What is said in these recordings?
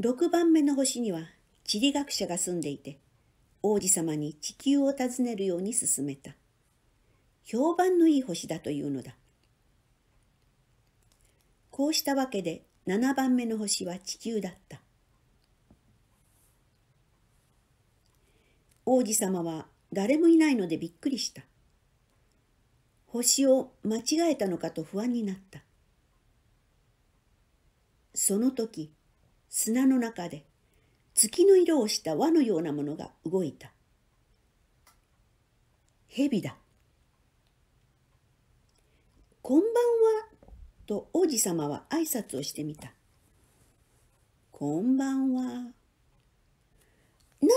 6番目の星には地理学者が住んでいて王子様に地球を訪ねるように勧めた評判のいい星だというのだこうしたわけで7番目の星は地球だった王子様は誰もいないのでびっくりした星を間違えたのかと不安になったその時砂の中で月の色をした輪のようなものが動いた。蛇だ。こんばんは、と王子様は挨拶をしてみた。こんばんは。な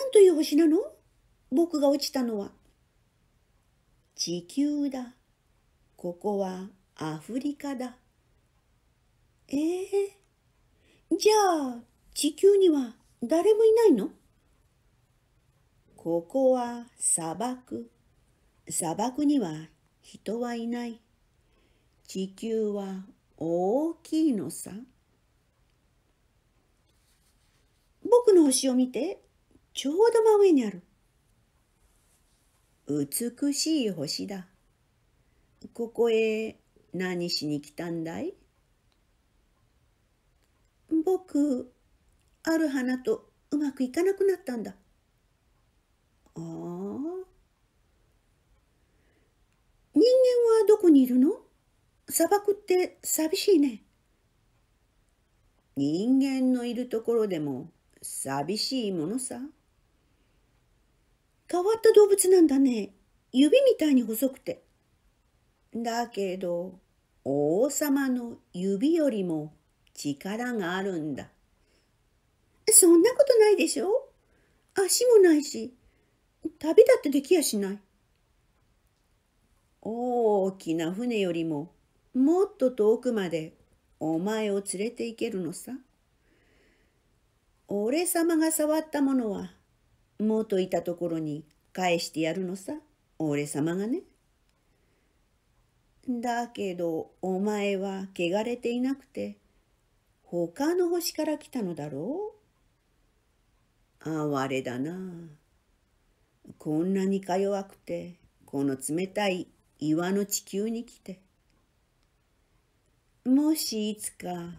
んという星なの僕が落ちたのは。地球だ。ここはアフリカだ。ええーじゃあ、地球には誰もいないのここは砂漠。砂漠には人はいない。地球は大きいのさ。僕の星を見て、ちょうど真上にある。美しい星だ。ここへ何しに来たんだい僕ある花とうまくいかなくなったんだ。ああ。人間はどこにいるの砂漠って寂しいね。人間のいるところでも寂しいものさ。変わった動物なんだね。指みたいに細くて。だけど王様の指よりも力があるんだ。そんなことないでしょ足もないし、旅だってできやしない。大きな船よりももっと遠くまでお前を連れて行けるのさ。俺様が触ったものは元いたところに返してやるのさ。俺様がね。だけどお前は汚れていなくて他の星から来たのだろう哀れだな。こんなにか弱くて、この冷たい岩の地球に来て。もしいつか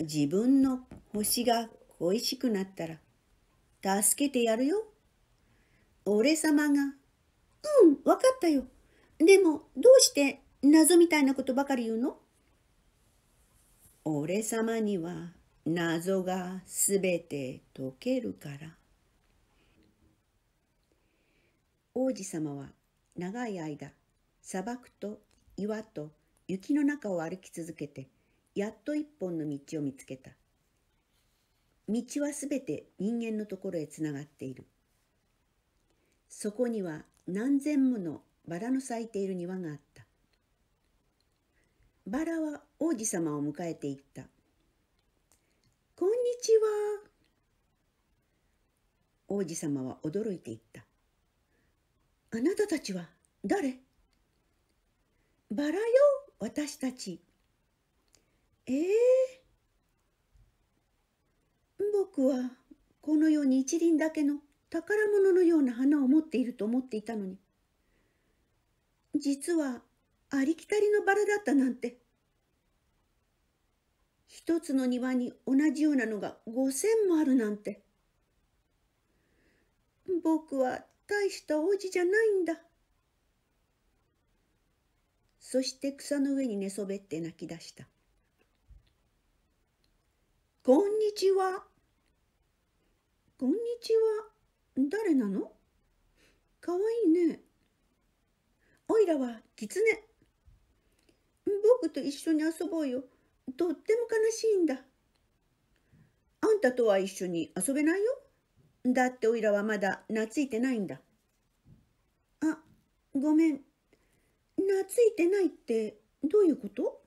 自分の星が恋しくなったら、助けてやるよ。俺様が、うん、わかったよ。でも、どうして謎みたいなことばかり言うの俺様には謎がすべて解けるから王子様は長い間砂漠と岩と雪の中を歩き続けてやっと一本の道を見つけた道はすべて人間のところへつながっているそこには何千ものバラの咲いている庭があった。バラは王子様を迎えていった。こんにちは。王子様は驚いていった。あなたたちは誰バラよ、私たち。ええー、僕はこの世に一輪だけの宝物のような花を持っていると思っていたのに。実はありきたりのバラだったなんて。一つの庭に同じようなのが五千もあるなんて。僕は大した王子じゃないんだ。そして草の上に寝そべって泣き出した。こんにちは。こんにちは。誰なのかわいいね。おいらは狐。僕と一緒に遊ぼうよ。とっても悲しいんだ。あんたとは一緒に遊べないよ。だっておいらはまだ懐いてないんだ。あ、ごめん。懐いてないってどういうこと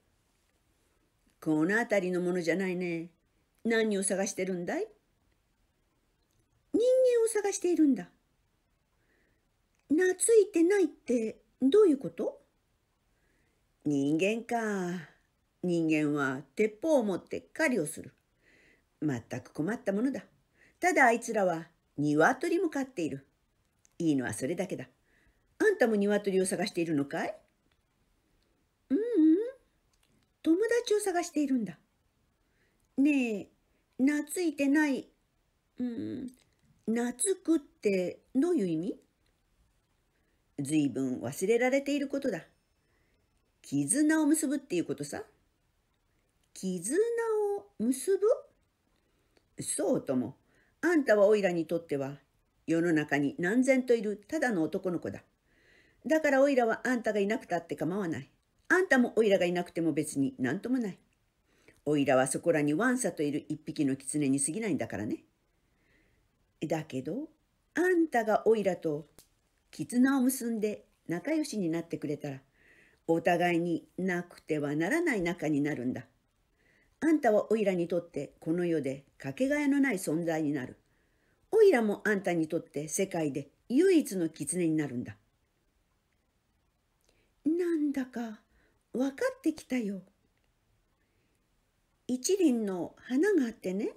この辺りのものじゃないね。何を探してるんだい人間を探しているんだ。懐いてないってどういうこと人間か。人間は鉄砲を持って狩りをする。全く困ったものだ。ただあいつらは鶏も飼っている。いいのはそれだけだ。あんたも鶏を探しているのかいうんうん。友達を探しているんだ。ねえ、懐いてない。うん、懐くってどういう意味ずいぶん忘れられていることだ。絆を結ぶっていうことさ。絆を結ぶそうとも。あんたはおいらにとっては、世の中に何千といるただの男の子だ。だからおいらはあんたがいなくたって構わない。あんたもおいらがいなくても別に何ともない。おいらはそこらにわんさといる一匹の狐に過ぎないんだからね。だけど、あんたがおいらと絆を結んで仲良しになってくれたら、お互いになくてはならない仲になるんだ。あんたはおいらにとってこの世でかけがえのない存在になる。おいらもあんたにとって世界で唯一の狐になるんだ。なんだか分かってきたよ。一輪の花があってね。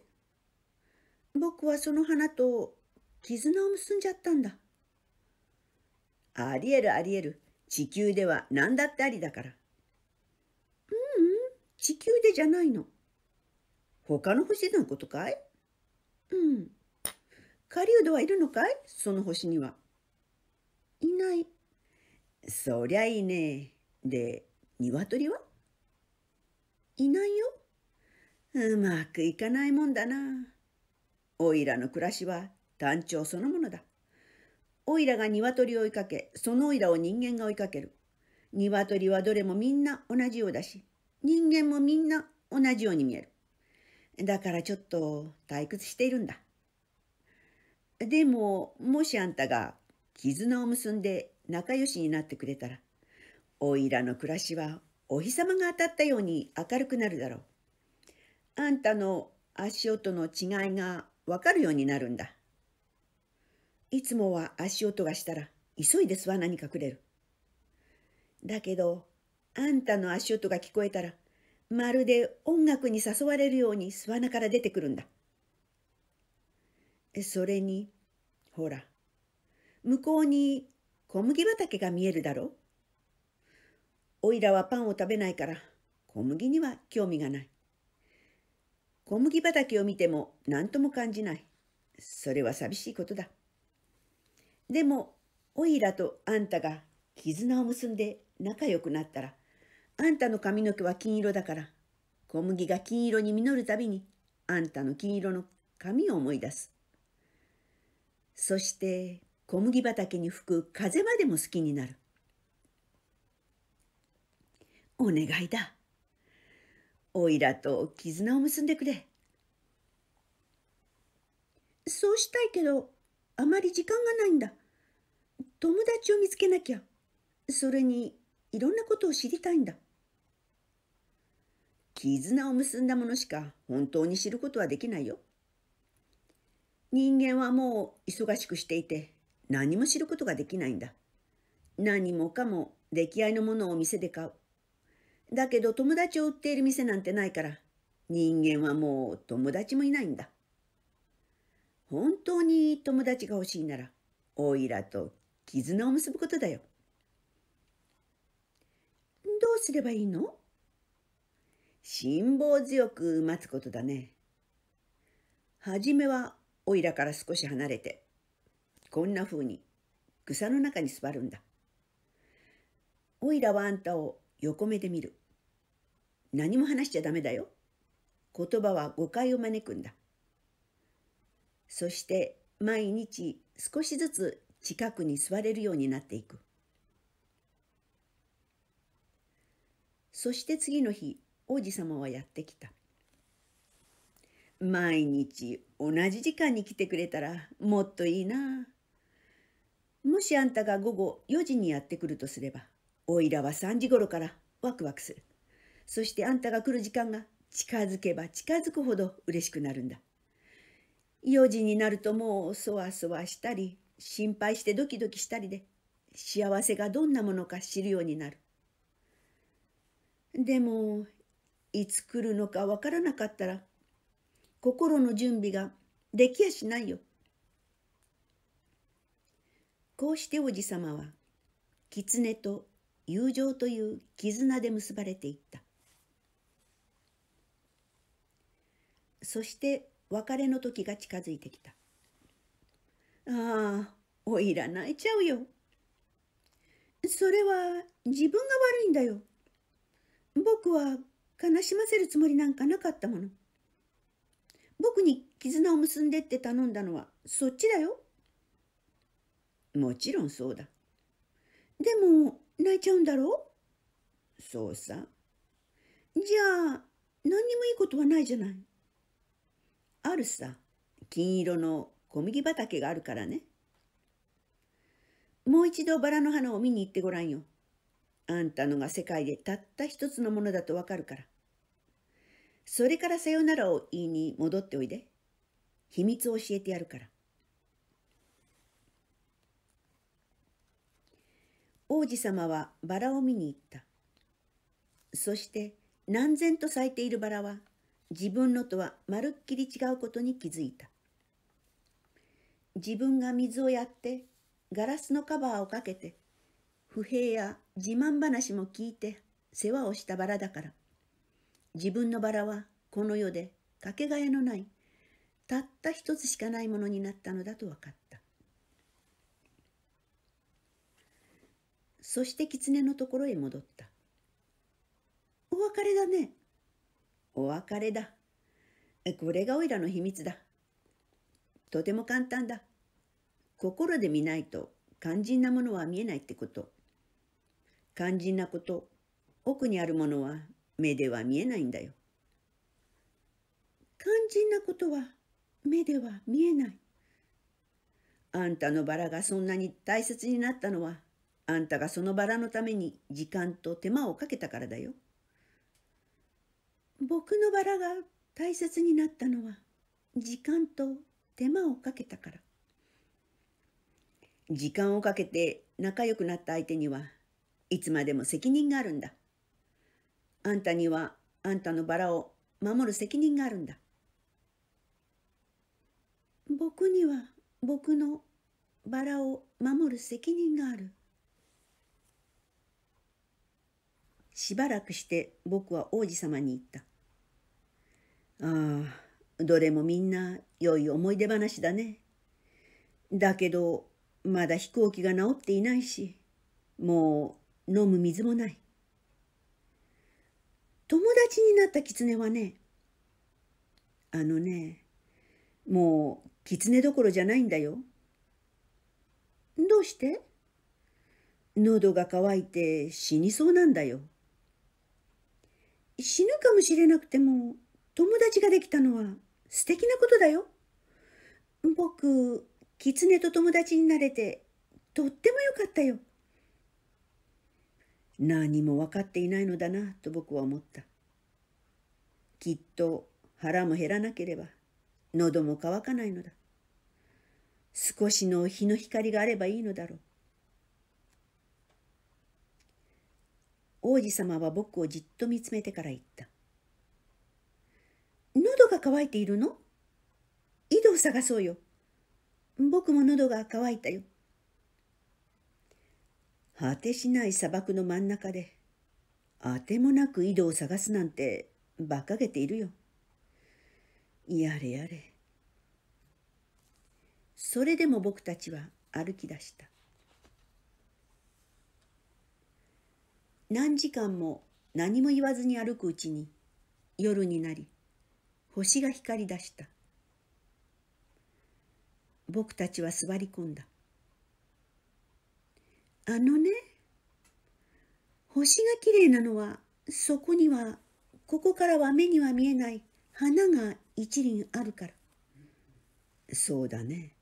僕はその花と絆を結んじゃったんだ。ありえるありえる。地球では何だってありだから。ううん、地球でじゃないの。他の星のことかいうん。狩人はいるのかいその星には。いない。そりゃいいね。で、鶏はいないよ。うまくいかないもんだな。おいらの暮らしは単調そのものだ。オイラが鶏を追いかけ、そのオイラを人間が追いかける。鶏はどれもみんな同じようだし、人間もみんな同じように見える。だからちょっと退屈しているんだ。でも、もしあんたが絆を結んで仲良しになってくれたら、おいらの暮らしはお日様が当たったように明るくなるだろう。あんたの足音の違いがわかるようになるんだ。いつもは足音がしたら、急いで巣穴に隠れる。だけど、あんたの足音が聞こえたら、まるで音楽に誘われるように巣穴から出てくるんだ。それに、ほら、向こうに小麦畑が見えるだろおいらはパンを食べないから、小麦には興味がない。小麦畑を見ても何とも感じない。それは寂しいことだ。でも、おいらとあんたが絆を結んで仲良くなったら、あんたの髪の毛は金色だから、小麦が金色に実るたびに、あんたの金色の髪を思い出す。そして、小麦畑に吹く風までも好きになる。お願いだ。おいらと絆を結んでくれ。そうしたいけど、あまり時間がないんだ。友達を見つけなきゃ。それに、いろんなことを知りたいんだ。絆を結んだものしか本当に知ることはできないよ。人間はもう忙しくしていて何も知ることができないんだ。何もかも出来合いのものを店で買う。だけど友達を売っている店なんてないから人間はもう友達もいないんだ。本当に友達が欲しいなら、おいらと絆を結ぶことだよ。どうすればいいの辛抱強く待つことだね。はじめはおいらから少し離れて、こんなふうに草の中に座るんだ。おいらはあんたを横目で見る。何も話しちゃダメだよ。言葉は誤解を招くんだ。そして毎日少しずつ近くに座れるようになっていくそして次の日王子様はやってきた毎日同じ時間に来てくれたらもっといいなもしあんたが午後4時にやってくるとすればおいらは3時頃からワクワクするそしてあんたが来る時間が近づけば近づくほど嬉しくなるんだ4時になるともうそわそわしたり心配してドキドキしたりで幸せがどんなものか知るようになる。でもいつ来るのかわからなかったら心の準備ができやしないよ。こうしてじさ様は狐と友情という絆で結ばれていった。そして別れの時が近づいてきた。ああ、おいら泣いちゃうよ。それは自分が悪いんだよ。僕は悲しませるつもりなんかなかったもの。僕に絆を結んでって頼んだのはそっちだよ。もちろんそうだ。でも泣いちゃうんだろうそうさ。じゃあ何にもいいことはないじゃない。あるさ、金色の小麦畑があるからね。もう一度バラの花を見に行ってごらんよ。あんたのが世界でたった一つのものだとわかるから。それからさよならを言いに戻っておいで。秘密を教えてやるから。王子様はバラを見に行った。そして何千と咲いているバラは自分のとはまるっきり違うことに気づいた。自分が水をやってガラスのカバーをかけて不平や自慢話も聞いて世話をしたバラだから自分のバラはこの世でかけがえのないたった一つしかないものになったのだと分かったそして狐のところへ戻ったお別れだねお別れだこれがおいらの秘密だとても簡単だ。心で見ないと肝心なものは見えないってこと。肝心なこと、奥にあるものは目では見えないんだよ。肝心なことは目では見えない。あんたのバラがそんなに大切になったのは、あんたがそのバラのために時間と手間をかけたからだよ。僕のバラが大切になったのは、時間と手間をかけたから時間をかけて仲良くなった相手にはいつまでも責任があるんだあんたにはあんたのバラを守る責任があるんだ僕には僕のバラを守る責任があるしばらくして僕は王子様に言ったああどれもみんな良い思い出話だね。だけど、まだ飛行機が治っていないし、もう飲む水もない。友達になった狐はね、あのね、もう狐どころじゃないんだよ。どうして喉が渇いて死にそうなんだよ。死ぬかもしれなくても友達ができたのは素敵なことだよ。僕、狐と友達になれてとっても良かったよ。何も分かっていないのだなと僕は思った。きっと腹も減らなければ喉も乾かないのだ。少しの日の光があればいいのだろう。王子様は僕をじっと見つめてから言った。喉が渇いているの井戸を探そうよ。僕も喉が渇いたよ。果てしない砂漠の真ん中で、あてもなく井戸を探すなんて馬鹿げているよ。やれやれ。それでも僕たちは歩き出した。何時間も何も言わずに歩くうちに夜になり星が光り出した僕たちは座り込んだあのね星がきれいなのはそこにはここからは目には見えない花が一輪あるからそうだね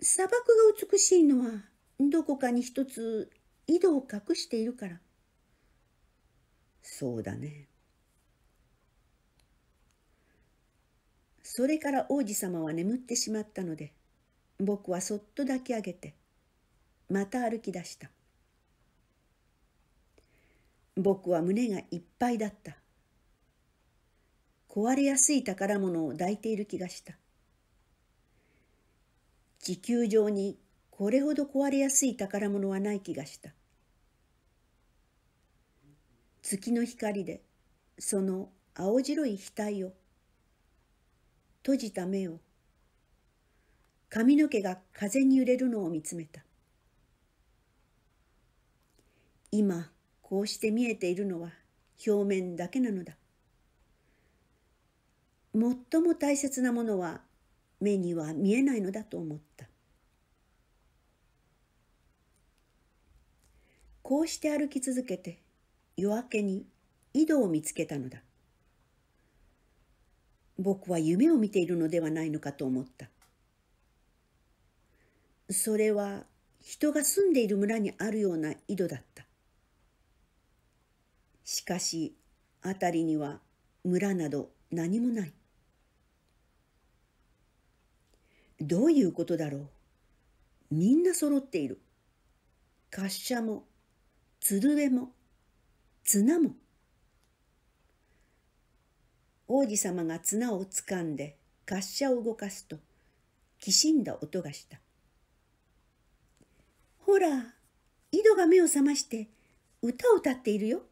砂漠が美しいのはどこかに一つ井戸を隠しているからそうだねそれから王子様は眠ってしまったので、僕はそっと抱き上げて、また歩き出した。僕は胸がいっぱいだった。壊れやすい宝物を抱いている気がした。地球上にこれほど壊れやすい宝物はない気がした。月の光でその青白い額を閉じた目を、髪の毛が風に揺れるのを見つめた。今、こうして見えているのは表面だけなのだ。最も大切なものは目には見えないのだと思った。こうして歩き続けて夜明けに井戸を見つけたのだ。僕は夢を見ているのではないのかと思った。それは人が住んでいる村にあるような井戸だった。しかし、辺りには村など何もない。どういうことだろう。みんな揃っている。滑車も、つるも、綱も、王子様が綱をつかんで滑車を動かすときしんだ音がした。ほら、井戸が目を覚まして歌を歌っているよ。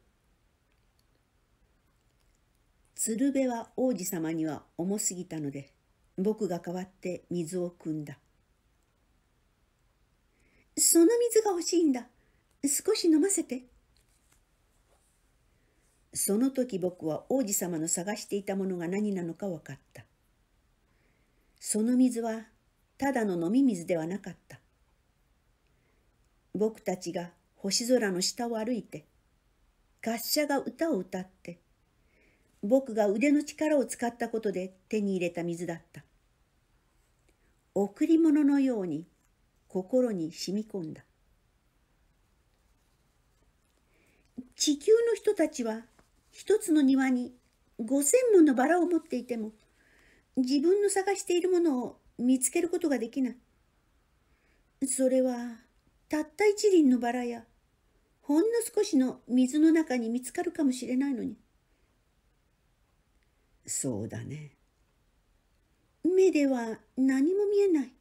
鶴瓶は王子様には重すぎたので僕が代わって水を汲んだ。その水が欲しいんだ。少し飲ませて。その時僕は王子様の探していたものが何なのか分かった。その水はただの飲み水ではなかった。僕たちが星空の下を歩いて、滑車が歌を歌って、僕が腕の力を使ったことで手に入れた水だった。贈り物のように心に染み込んだ。地球の人たちは一つの庭に5,000のバラを持っていても自分の探しているものを見つけることができない。それはたった一輪のバラやほんの少しの水の中に見つかるかもしれないのに。そうだね。目では何も見えない。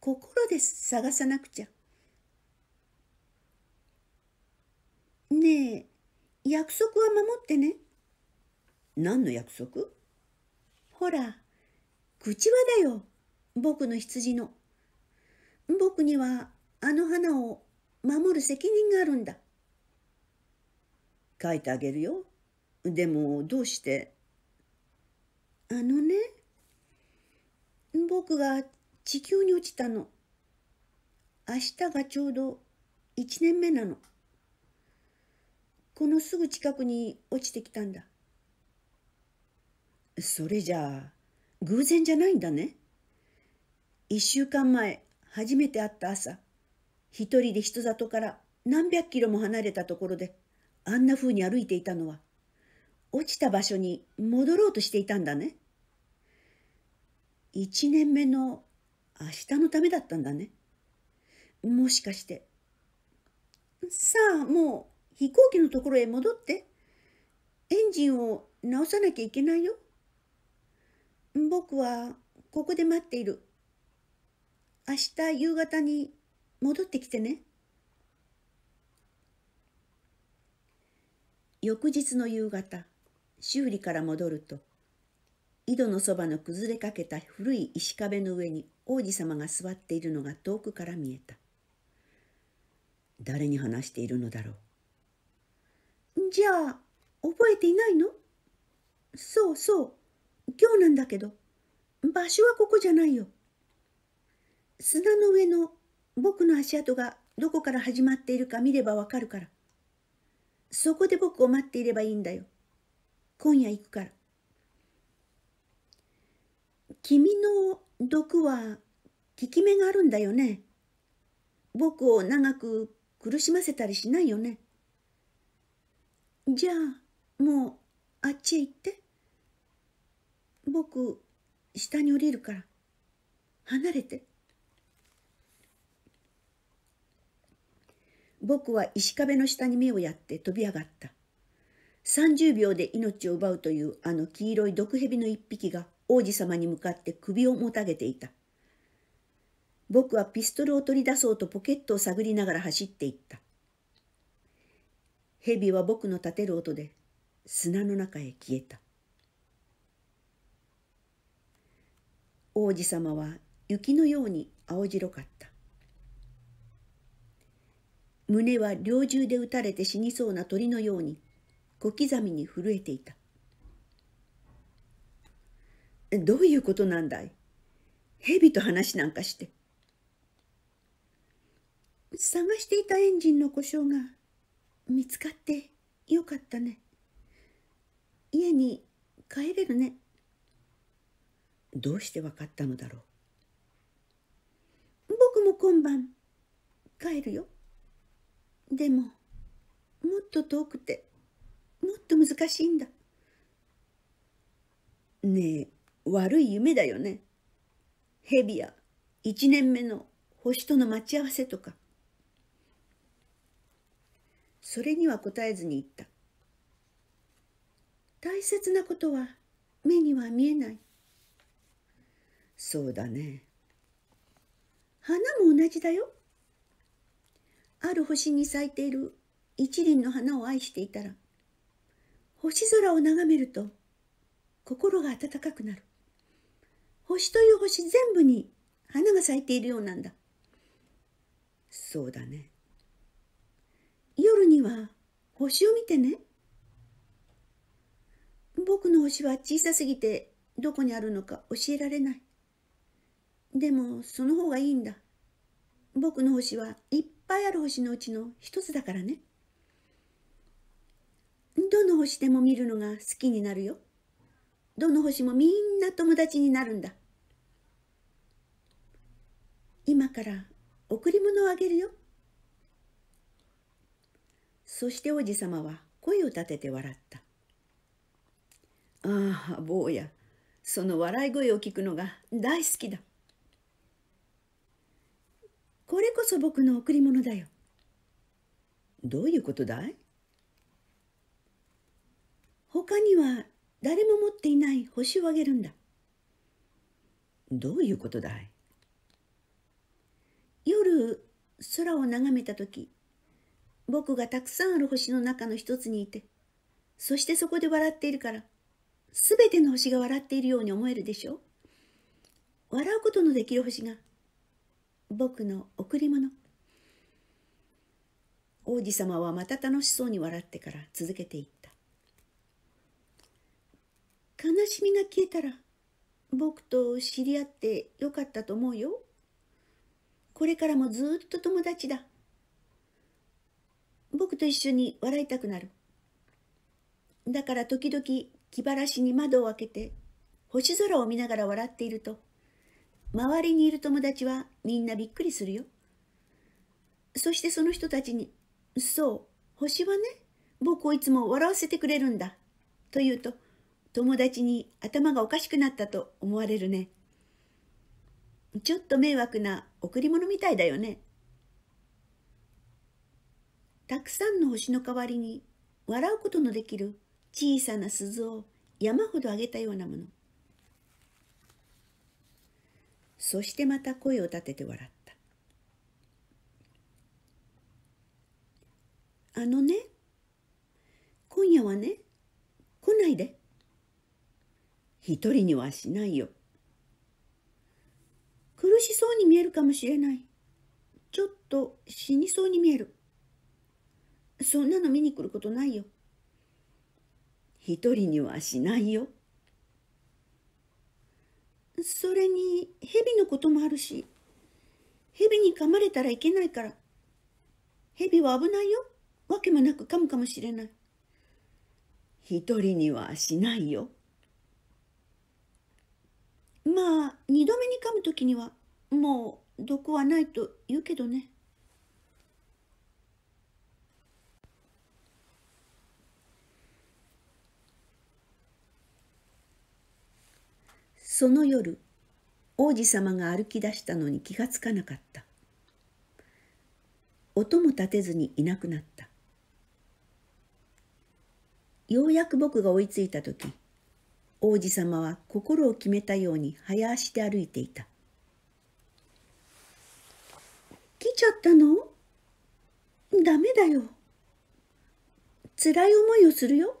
心で探さなくちゃ。ねえ、約束は守ってね。何の約束ほら、口輪だよ。僕の羊の。僕にはあの花を守る責任があるんだ。書いてあげるよ。でもどうしてあのね、僕が地球に落ちたの。明日がちょうど1年目なの。このすぐ近くに落ちてきたんだ。それじゃあ、偶然じゃないんだね。一週間前、初めて会った朝、一人で人里から何百キロも離れたところで、あんなふうに歩いていたのは、落ちた場所に戻ろうとしていたんだね。一年目の明日のためだったんだね。もしかして。さあ、もう飛行機のところへ戻って。エンジンを直さなきゃいけないよ。僕はここで待っている。明日夕方に戻ってきてね。翌日の夕方、修理から戻ると、井戸のそばの崩れかけた古い石壁の上に王子様が座っているのが遠くから見えた。誰に話しているのだろう。じゃあ覚えていないのそうそう今日なんだけど場所はここじゃないよ砂の上の僕の足跡がどこから始まっているか見ればわかるからそこで僕を待っていればいいんだよ今夜行くから君の毒は効き目があるんだよね僕を長く苦しませたりしないよねじゃあもうあっちへ行って僕下に降りるから離れて僕は石壁の下に目をやって飛び上がった30秒で命を奪うというあの黄色い毒蛇の一匹が王子様に向かって首をもたげていた僕はピストルを取り出そうとポケットを探りながら走っていった蛇は僕の立てる音で砂の中へ消えた。王子様は雪のように青白かった。胸は猟銃で撃たれて死にそうな鳥のように小刻みに震えていた。どういうことなんだい蛇と話なんかして。探していたエンジンの故障が見つかってよかったね家に帰れるねどうしてわかったのだろう僕も今晩帰るよでももっと遠くてもっと難しいんだねえ悪い夢だよね蛇や1年目の星との待ち合わせとかそれには答えずに言った。大切なことは目には見えない。そうだね。花も同じだよ。ある星に咲いている一輪の花を愛していたら、星空を眺めると心が温かくなる。星という星全部に花が咲いているようなんだ。そうだね。夜には星を見てね。僕の星は小さすぎてどこにあるのか教えられない。でもその方がいいんだ。僕の星はいっぱいある星のうちの一つだからね。どの星でも見るのが好きになるよ。どの星もみんな友達になるんだ。今から贈り物をあげるよ。そして王子様は声を立てて笑った。ああ、坊や、その笑い声を聞くのが大好きだ。これこそ僕の贈り物だよ。どういうことだい他には誰も持っていない星をあげるんだ。どういうことだい夜空を眺めた時僕がたくさんある星の中の一つにいて、そしてそこで笑っているから、すべての星が笑っているように思えるでしょ笑うことのできる星が、僕の贈り物。王子様はまた楽しそうに笑ってから続けていった。悲しみが消えたら、僕と知り合ってよかったと思うよ。これからもずっと友達だ。僕と一緒に笑いたくなる。だから時々気晴らしに窓を開けて星空を見ながら笑っていると周りにいる友達はみんなびっくりするよ。そしてその人たちに「そう星はね僕をいつも笑わせてくれるんだ」と言うと友達に頭がおかしくなったと思われるね。ちょっと迷惑な贈り物みたいだよね。たくさんの星の代わりに笑うことのできる小さな鈴を山ほどあげたようなものそしてまた声を立てて笑ったあのね今夜はね来ないで一人にはしないよ苦しそうに見えるかもしれないちょっと死にそうに見えるそんなの見に来ることないよ。一人にはしないよ。それに蛇のこともあるし、蛇に噛まれたらいけないから、蛇は危ないよ。わけもなく噛むかもしれない。一人にはしないよ。まあ、二度目に噛む時には、もう毒はないと言うけどね。その夜王子様が歩き出したのに気がつかなかった音も立てずにいなくなったようやく僕が追いついた時王子様は心を決めたように早足で歩いていた「来ちゃったのダメだよ。辛い思いをするよ。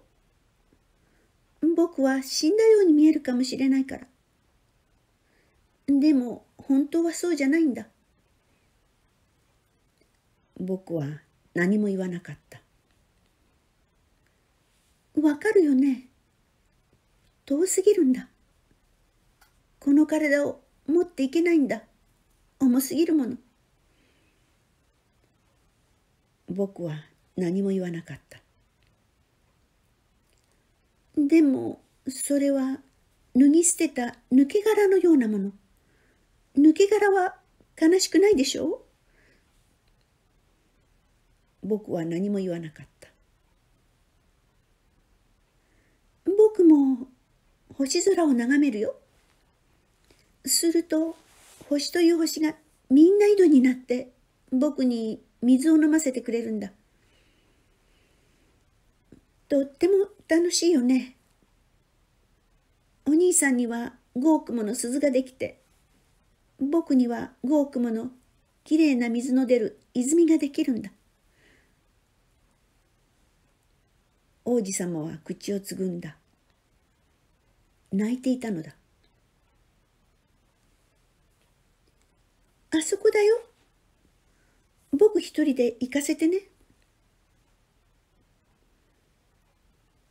僕は死んだように見えるかもしれないから。でも本当はそうじゃないんだ。僕は何も言わなかった。わかるよね。遠すぎるんだ。この体を持っていけないんだ。重すぎるもの。僕は何も言わなかった。でもそれは脱ぎ捨てた抜け殻のようなもの。抜け殻は悲しくないでしょう僕は何も言わなかった。僕も星空を眺めるよ。すると星という星がみんな井戸になって僕に水を飲ませてくれるんだ。とっても楽しいよね。お兄さんには5億もの鈴ができて僕には5億ものきれいな水の出る泉ができるんだ。王子様は口をつぐんだ。泣いていたのだ。あそこだよ。僕一人で行かせてね。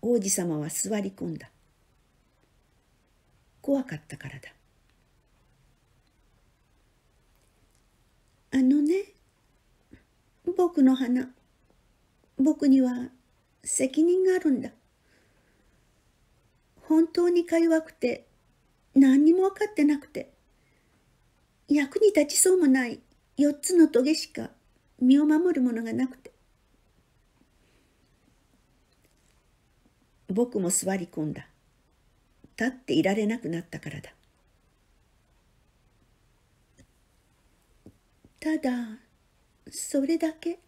王子様は座り込んだ。怖かったからだ。あのね僕の花僕には責任があるんだ本当にか弱くて何にも分かってなくて役に立ちそうもない4つの棘しか身を守るものがなくて僕も座り込んだ立っていられなくなったからだただそれだけ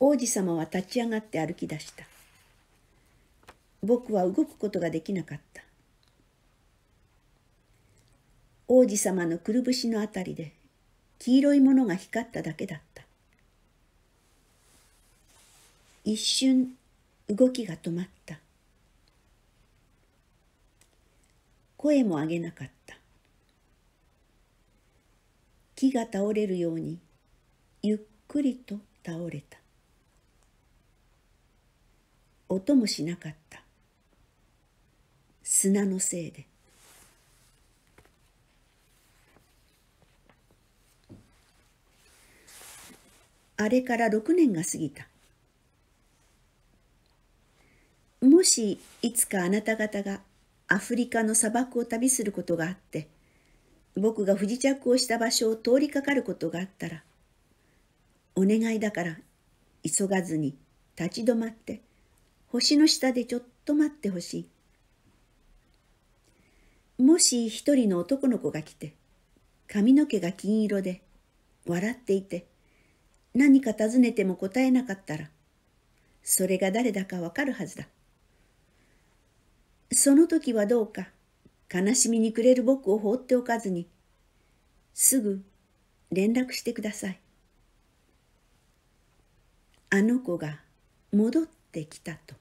王子様は立ち上がって歩き出した僕は動くことができなかった王子様のくるぶしのあたりで黄色いものが光っただけだった一瞬動きが止まった声も上げなかった木が倒れるようにゆっくりと倒れた音もしなかった砂のせいであれから6年が過ぎたもしいつかあなた方がアフリカの砂漠を旅することがあって僕が不時着をした場所を通りかかることがあったらお願いだから急がずに立ち止まって星の下でちょっと待ってほしいもし一人の男の子が来て髪の毛が金色で笑っていて何か尋ねても答えなかったらそれが誰だかわかるはずだその時はどうか悲しみに暮れる僕を放っておかずにすぐ連絡してください。あの子が戻ってきたと。